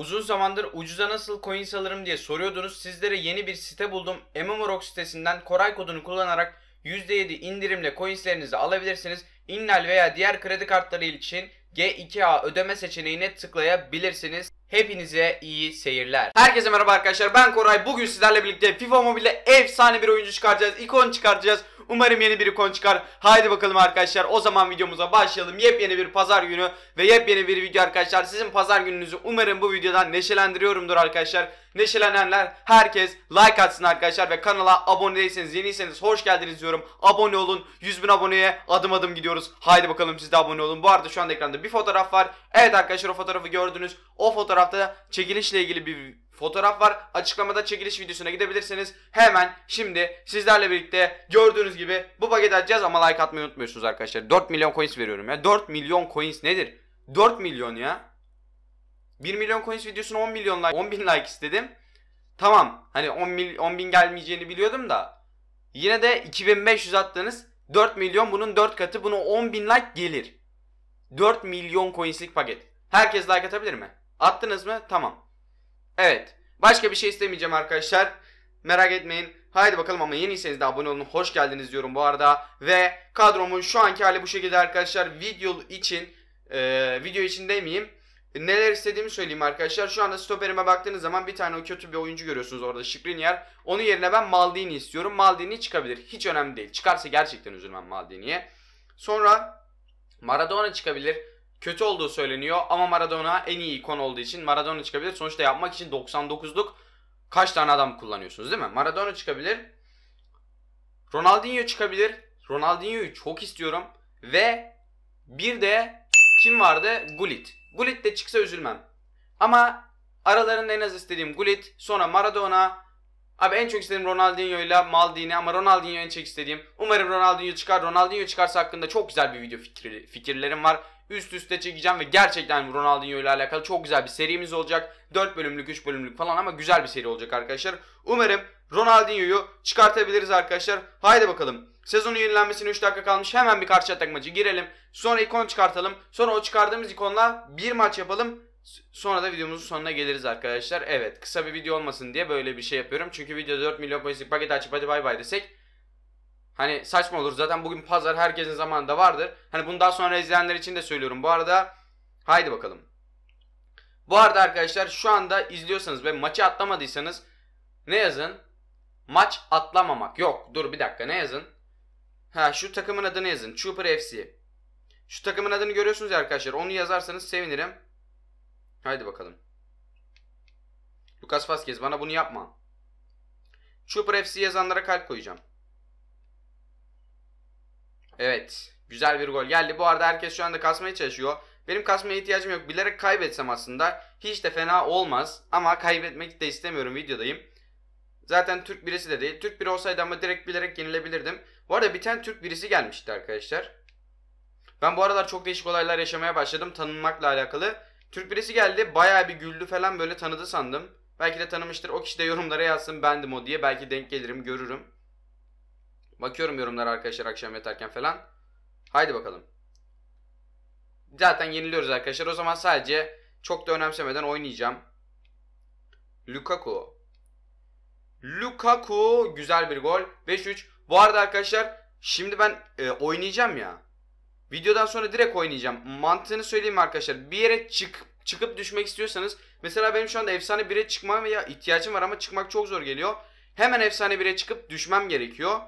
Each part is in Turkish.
Uzun zamandır ucuza nasıl coin alırım diye soruyordunuz. Sizlere yeni bir site buldum. MMOROG sitesinden Koray kodunu kullanarak %7 indirimle coinslerinizi alabilirsiniz. İnnal veya diğer kredi kartları için G2A ödeme seçeneğine tıklayabilirsiniz. Hepinize iyi seyirler. Herkese merhaba arkadaşlar ben Koray. Bugün sizlerle birlikte FIFA Mobile'de efsane bir oyuncu çıkaracağız. İkon çıkartacağız. Umarım yeni bir konu çıkar. Haydi bakalım arkadaşlar o zaman videomuza başlayalım. Yepyeni bir pazar günü ve yepyeni bir video arkadaşlar. Sizin pazar gününüzü umarım bu videodan neşelendiriyorumdur arkadaşlar. Neşelenenler herkes like atsın arkadaşlar ve kanala abone değilseniz yeniyseniz hoş geldiniz diyorum. Abone olun. 100 bin aboneye adım adım gidiyoruz. Haydi bakalım siz de abone olun. Bu arada şu anda ekranda bir fotoğraf var. Evet arkadaşlar o fotoğrafı gördünüz. O fotoğrafta çekilişle ilgili bir fotoğraf var. Açıklamada çekiliş videosuna gidebilirsiniz. Hemen şimdi sizlerle birlikte gördüğünüz gibi bu paket açacağız ama like atmayı unutmuyorsunuz arkadaşlar. 4 milyon coins veriyorum ya. 4 milyon coins nedir? 4 milyon ya. 1 milyon coins videosuna 10 milyon like, 10 bin like istedim. Tamam hani 10, mil, 10 bin gelmeyeceğini biliyordum da. Yine de 2500 attınız. 4 milyon bunun 4 katı bunu 10 bin like gelir. 4 milyon coinslik paket. Herkes like atabilir mi? Attınız mı? Tamam. Evet. Başka bir şey istemeyeceğim arkadaşlar. Merak etmeyin. Haydi bakalım ama yeniyseniz de abone olun. Hoş geldiniz diyorum bu arada. Ve kadromun şu anki hali bu şekilde arkadaşlar. Video için, e, video için demeyeyim Neler istediğimi söyleyeyim arkadaşlar. Şu anda stoperime baktığınız zaman bir tane o kötü bir oyuncu görüyorsunuz orada Skriniar. Onun yerine ben Maldini istiyorum. Maldini çıkabilir. Hiç önemli değil. Çıkarsa gerçekten üzülmem Maldini'ye. Sonra Maradona çıkabilir. Kötü olduğu söyleniyor ama Maradona en iyi ikon olduğu için Maradona çıkabilir. Sonuçta yapmak için 99'luk kaç tane adam kullanıyorsunuz değil mi? Maradona çıkabilir. Ronaldinho çıkabilir. Ronaldinho'yu çok istiyorum. Ve bir de kim vardı? Gullit. Gullit de çıksa üzülmem. Ama aralarında en az istediğim Gullit, sonra Maradona, Abi en çok istediğim Ronaldinho ile Maldini ama Ronaldinho en çok istediğim. Umarım Ronaldinho çıkar. Ronaldinho çıkarsa hakkında çok güzel bir video fikri, fikirlerim var. Üst üste çekeceğim ve gerçekten Ronaldinho ile alakalı çok güzel bir serimiz olacak. 4 bölümlük 3 bölümlük falan ama güzel bir seri olacak arkadaşlar. Umarım Ronaldinho'yu çıkartabiliriz arkadaşlar. Haydi bakalım. Sezonun yenilenmesine 3 dakika kalmış. Hemen bir karşı atak maçı girelim. Sonra ikon çıkartalım. Sonra o çıkardığımız ikonla bir maç yapalım. Sonra da videomuzun sonuna geliriz arkadaşlar. Evet kısa bir video olmasın diye böyle bir şey yapıyorum. Çünkü video 4 milyon polislik paket açıp hadi bay bay desek. Hani saçma olur zaten bugün pazar herkesin zamanında vardır. Hani bunu daha sonra izleyenler için de söylüyorum. Bu arada haydi bakalım. Bu arada arkadaşlar şu anda izliyorsanız ve maçı atlamadıysanız ne yazın? Maç atlamamak. Yok dur bir dakika ne yazın? Ha şu takımın adını yazın. Trooper FC. Şu takımın adını görüyorsunuz ya arkadaşlar. Onu yazarsanız sevinirim. Haydi bakalım. Lucas Vazquez bana bunu yapma. Trooper FC yazanlara kalp koyacağım. Evet. Güzel bir gol geldi. Bu arada herkes şu anda kasmaya çalışıyor. Benim kasmaya ihtiyacım yok. Bilerek kaybetsem aslında hiç de fena olmaz. Ama kaybetmek de istemiyorum videodayım. Zaten Türk birisi de değil. Türk biri olsaydı ama direkt bilerek yenilebilirdim. Bu arada biten Türk birisi gelmişti arkadaşlar. Ben bu aralar çok değişik olaylar yaşamaya başladım tanınmakla alakalı. Türk birisi geldi bayağı bir güldü falan böyle tanıdı sandım. Belki de tanımıştır. O kişi de yorumlara yazsın bendim o diye. Belki denk gelirim görürüm. Bakıyorum yorumlara arkadaşlar akşam yatarken falan. Haydi bakalım. Zaten yeniliyoruz arkadaşlar. O zaman sadece çok da önemsemeden oynayacağım. Lukaku. Lukaku güzel bir gol. 5-3. Bu arada arkadaşlar şimdi ben e, oynayacağım ya. Videodan sonra direkt oynayacağım. Mantığını söyleyeyim arkadaşlar. Bir yere çık çıkıp düşmek istiyorsanız mesela benim şu anda efsane 1'e çıkmam ya ihtiyacım var ama çıkmak çok zor geliyor. Hemen efsane 1'e çıkıp düşmem gerekiyor.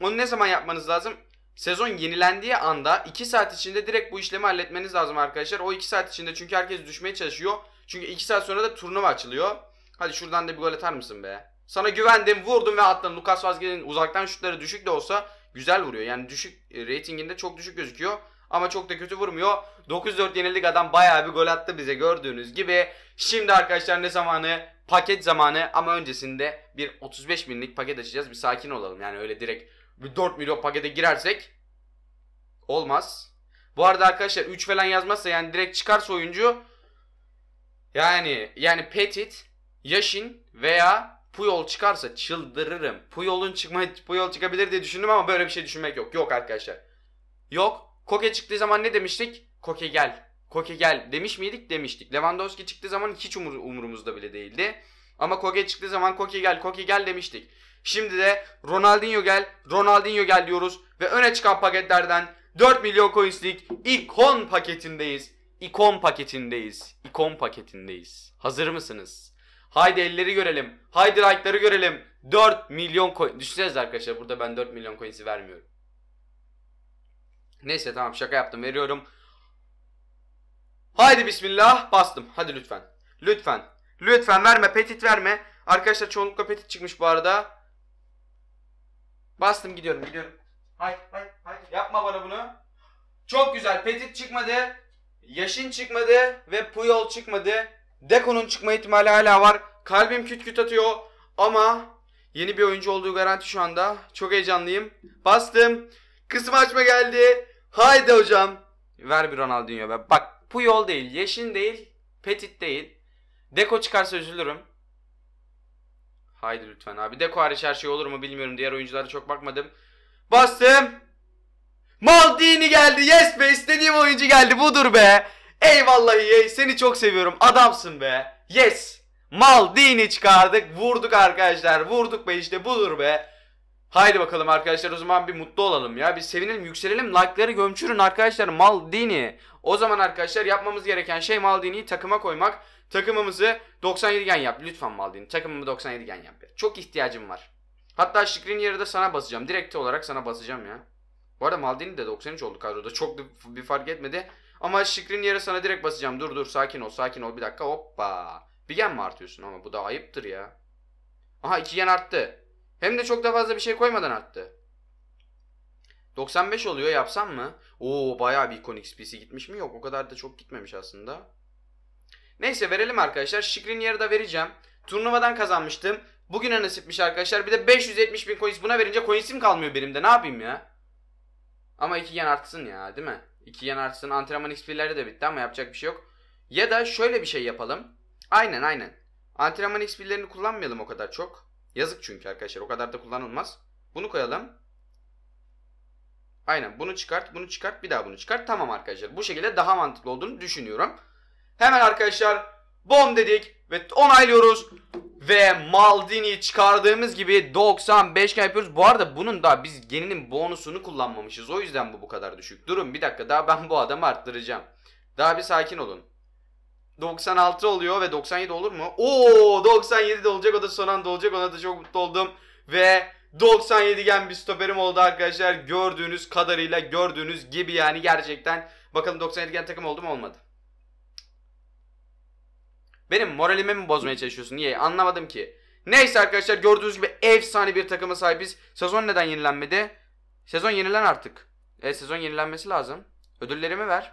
Onu ne zaman yapmanız lazım? Sezon yenilendiği anda 2 saat içinde direkt bu işlemi halletmeniz lazım arkadaşlar. O 2 saat içinde çünkü herkes düşmeye çalışıyor. Çünkü 2 saat sonra da turnuva açılıyor. Hadi şuradan da bir gol atar mısın be? Sana güvendim vurdum ve attın. Lucas Vazquez'in uzaktan şutları düşük de olsa güzel vuruyor. Yani düşük e, ratinginde çok düşük gözüküyor. Ama çok da kötü vurmuyor. 9-4 yenildik adam bayağı bir gol attı bize gördüğünüz gibi. Şimdi arkadaşlar ne zamanı? Paket zamanı ama öncesinde bir 35 binlik paket açacağız. Bir sakin olalım. Yani öyle direkt bir 4 milyon pakete girersek olmaz. Bu arada arkadaşlar 3 falan yazmazsa yani direkt çıkarsa oyuncu yani yani Petit, Yashin veya Puyol çıkarsa çıldırırım. Puyol'un çıkma Puyol çıkabilir diye düşündüm ama böyle bir şey düşünmek yok. Yok arkadaşlar. Yok. Koke çıktığı zaman ne demiştik? Koke gel. Koke gel demiş miydik? Demiştik. Lewandowski çıktığı zaman hiç umur, umurumuzda bile değildi. Ama Koke çıktığı zaman Koke gel, Koke gel demiştik. Şimdi de Ronaldinho gel, Ronaldinho gel diyoruz ve öne çıkan paketlerden 4 milyon coinslik ikon paketindeyiz. İkon paketindeyiz. İkon paketindeyiz. Hazır mısınız? Haydi elleri görelim. Haydi like'ları görelim. 4 milyon coin. Düşünseniz arkadaşlar burada ben 4 milyon coin'i vermiyorum. Neyse tamam şaka yaptım veriyorum. Haydi bismillah bastım. Hadi lütfen. Lütfen. Lütfen verme petit verme. Arkadaşlar çoğunlukla petit çıkmış bu arada. Bastım gidiyorum gidiyorum. Hay hay hay. Yapma bana bunu. Çok güzel. Petit çıkmadı. Yaşin çıkmadı ve Puyol çıkmadı. Deko'nun çıkma ihtimali hala var. Kalbim küt küt atıyor ama yeni bir oyuncu olduğu garanti şu anda. Çok heyecanlıyım. Bastım. Kısım açma geldi. Haydi hocam. Ver bir Ronaldinho be. Bak bu yol değil. Yeşin değil. Petit değil. Deko çıkarsa üzülürüm. Haydi lütfen abi. Deko hariç her şey olur mu bilmiyorum. Diğer oyunculara çok bakmadım. Bastım. Maldini geldi. Yes be istediğim oyuncu geldi. Budur be. Eyvallah EA seni çok seviyorum adamsın be. Yes. Mal dini çıkardık vurduk arkadaşlar vurduk be işte budur be. Haydi bakalım arkadaşlar o zaman bir mutlu olalım ya. Bir sevinelim, yükselelim. Like'ları gömçürün arkadaşlar. mal dini O zaman arkadaşlar yapmamız gereken şey mal dini takıma koymak. Takımımızı 97 gen yap. Lütfen mal dini Takımımı 97 gen yap. Çok ihtiyacım var. Hatta Şikrin yerine de sana basacağım. Direkt olarak sana basacağım ya. Bu arada Maldini de 93 oldu kadroda. Çok bir fark etmedi. Ama şikrin yere sana direkt basacağım. Dur dur sakin ol sakin ol bir dakika hoppa. Bir gen mi artıyorsun ama bu da ayıptır ya. Aha iki gen arttı. Hem de çok da fazla bir şey koymadan arttı. 95 oluyor yapsam mı? Oo bayağı bir ikonik spisi gitmiş mi? Yok o kadar da çok gitmemiş aslında. Neyse verelim arkadaşlar. Şikrin yeri de vereceğim. Turnuvadan kazanmıştım. Bugüne nasipmiş arkadaşlar. Bir de 570 bin coins buna verince coinsim kalmıyor benim de. Ne yapayım ya? Ama iki gen artsın ya değil mi? İki gen artsın. Antrenman XP'leri de bitti ama yapacak bir şey yok. Ya da şöyle bir şey yapalım. Aynen aynen. Antrenman XP'lerini kullanmayalım o kadar çok. Yazık çünkü arkadaşlar o kadar da kullanılmaz. Bunu koyalım. Aynen bunu çıkart, bunu çıkart, bir daha bunu çıkart. Tamam arkadaşlar bu şekilde daha mantıklı olduğunu düşünüyorum. Hemen arkadaşlar Bom dedik ve onaylıyoruz. Ve Maldini çıkardığımız gibi 95 yapıyoruz. Bu arada bunun da biz geninin bonusunu kullanmamışız. O yüzden bu bu kadar düşük. Durun bir dakika daha ben bu adamı arttıracağım. Daha bir sakin olun. 96 oluyor ve 97 olur mu? Oo 97 de olacak o da son anda olacak ona da çok mutlu oldum. Ve 97 gen bir stoperim oldu arkadaşlar. Gördüğünüz kadarıyla gördüğünüz gibi yani gerçekten. Bakalım 97 gen takım oldu mu olmadı. Benim moralimi mi bozmaya çalışıyorsun? Niye? Anlamadım ki. Neyse arkadaşlar gördüğünüz gibi efsane bir takıma sahibiz. Sezon neden yenilenmedi? Sezon yenilen artık. E, sezon yenilenmesi lazım. Ödüllerimi ver.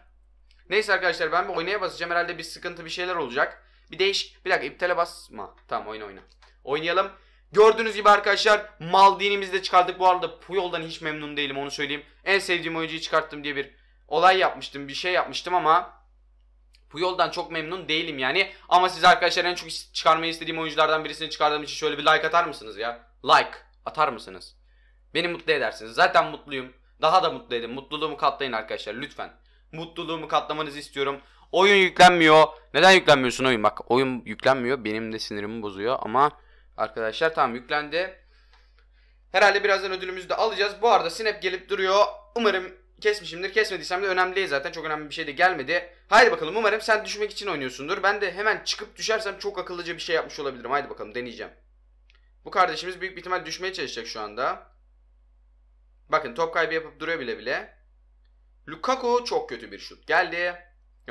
Neyse arkadaşlar ben bu oynaya basacağım. Herhalde bir sıkıntı bir şeyler olacak. Bir değiş... Bir dakika iptale basma. Tamam oyna oyna. Oynayalım. Gördüğünüz gibi arkadaşlar Maldini'mizi de çıkardık. Bu arada Puyol'dan hiç memnun değilim onu söyleyeyim. En sevdiğim oyuncuyu çıkarttım diye bir olay yapmıştım. Bir şey yapmıştım ama bu yoldan çok memnun değilim yani. Ama siz arkadaşlar en çok çıkarmayı istediğim oyunculardan birisini çıkardığım için şöyle bir like atar mısınız ya? Like atar mısınız? Beni mutlu edersiniz. Zaten mutluyum. Daha da mutlu edin. Mutluluğumu katlayın arkadaşlar lütfen. Mutluluğumu katlamanızı istiyorum. Oyun yüklenmiyor. Neden yüklenmiyorsun oyun? Bak oyun yüklenmiyor. Benim de sinirimi bozuyor ama arkadaşlar tamam yüklendi. Herhalde birazdan ödülümüzü de alacağız. Bu arada Snap gelip duruyor. Umarım kesmişimdir. Kesmediysem de önemli değil zaten. Çok önemli bir şey de gelmedi. Haydi bakalım umarım sen düşmek için oynuyorsundur. Ben de hemen çıkıp düşersem çok akıllıca bir şey yapmış olabilirim. Haydi bakalım deneyeceğim. Bu kardeşimiz büyük bir ihtimal düşmeye çalışacak şu anda. Bakın top kaybı yapıp duruyor bile bile. Lukaku çok kötü bir şut. Geldi.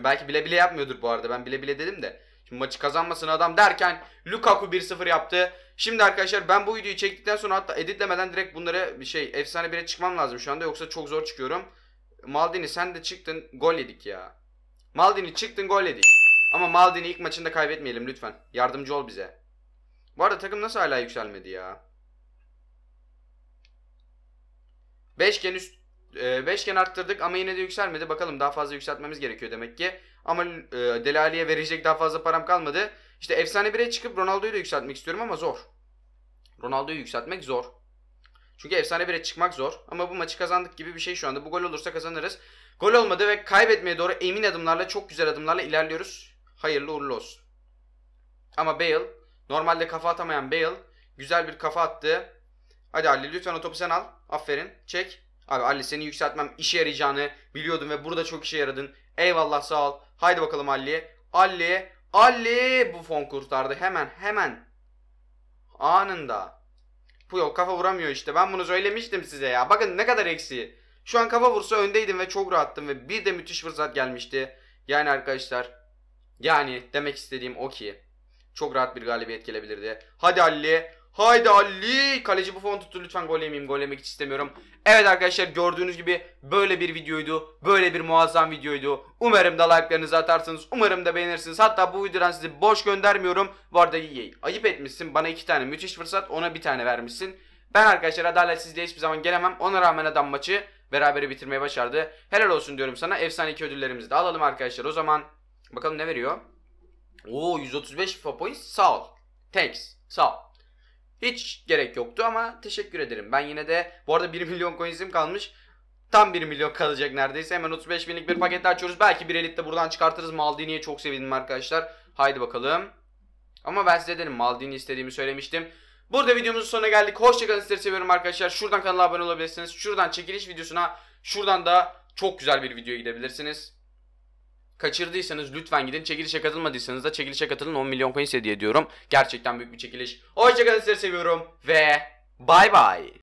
Belki bile bile yapmıyordur bu arada. Ben bile bile dedim de. Şimdi maçı kazanmasın adam derken Lukaku 1-0 yaptı. Şimdi arkadaşlar ben bu videoyu çektikten sonra hatta editlemeden direkt bunları bir şey efsane bire çıkmam lazım şu anda yoksa çok zor çıkıyorum. Maldini sen de çıktın gol yedik ya. Maldini çıktın gol yedik. Ama Maldini ilk maçında kaybetmeyelim lütfen. Yardımcı ol bize. Bu arada takım nasıl hala yükselmedi ya? Beşgen üst e, beşgen arttırdık ama yine de yükselmedi. Bakalım daha fazla yükseltmemiz gerekiyor demek ki. Ama e, Delali'ye verecek daha fazla param kalmadı. İşte efsane bire çıkıp Ronaldo'yu da yükseltmek istiyorum ama zor. Ronaldo'yu yükseltmek zor. Çünkü efsane 1'e çıkmak zor. Ama bu maçı kazandık gibi bir şey şu anda. Bu gol olursa kazanırız. Gol olmadı ve kaybetmeye doğru emin adımlarla çok güzel adımlarla ilerliyoruz. Hayırlı uğurlu olsun. Ama Bale normalde kafa atamayan Bale güzel bir kafa attı. Hadi Ali lütfen o topu sen al. Aferin. Çek. Abi Ali seni yükseltmem işe yarayacağını biliyordum ve burada çok işe yaradın. Eyvallah sağ ol. Haydi bakalım Ali. Ali. Ali bu fon kurtardı. Hemen hemen. Anında. Puyol kafa vuramıyor işte. Ben bunu söylemiştim size ya. Bakın ne kadar eksiği. Şu an kafa vursa öndeydim ve çok rahattım ve bir de müthiş fırsat gelmişti. Yani arkadaşlar yani demek istediğim o ki çok rahat bir galibiyet gelebilirdi. Hadi Ali Haydi Ali. Kaleci bu fon tuttu. Lütfen gol yemeyeyim. Gol yemek hiç istemiyorum. Evet arkadaşlar gördüğünüz gibi böyle bir videoydu. Böyle bir muazzam videoydu. Umarım da like'larınızı atarsınız. Umarım da beğenirsiniz. Hatta bu videodan sizi boş göndermiyorum. Bu arada iyi. Ayıp etmişsin. Bana iki tane müthiş fırsat. Ona bir tane vermişsin. Ben arkadaşlar adaletsizliğe hiçbir zaman gelemem. Ona rağmen adam maçı beraber bitirmeye başardı. Helal olsun diyorum sana. Efsaneki ödüllerimizi de alalım arkadaşlar. O zaman bakalım ne veriyor? Oo 135 FIFA points. Sağ ol. Thanks. Sağ ol. Hiç gerek yoktu ama teşekkür ederim. Ben yine de bu arada 1 milyon coins'im kalmış. Tam 1 milyon kalacak neredeyse. Hemen 35 binlik bir paket açıyoruz. Belki bir elit de buradan çıkartırız. Maldini'ye çok sevindim arkadaşlar. Haydi bakalım. Ama ben size dedim Maldini istediğimi söylemiştim. Burada videomuzun sonuna geldik. Hoşçakalın sizleri seviyorum arkadaşlar. Şuradan kanala abone olabilirsiniz. Şuradan çekiliş videosuna, şuradan da çok güzel bir videoya gidebilirsiniz. Kaçırdıysanız lütfen gidin. Çekilişe katılmadıysanız da çekilişe katılın. 10 milyon coin hediye ediyorum. Gerçekten büyük bir çekiliş. Hoşçakalın sizleri seviyorum ve bay bay.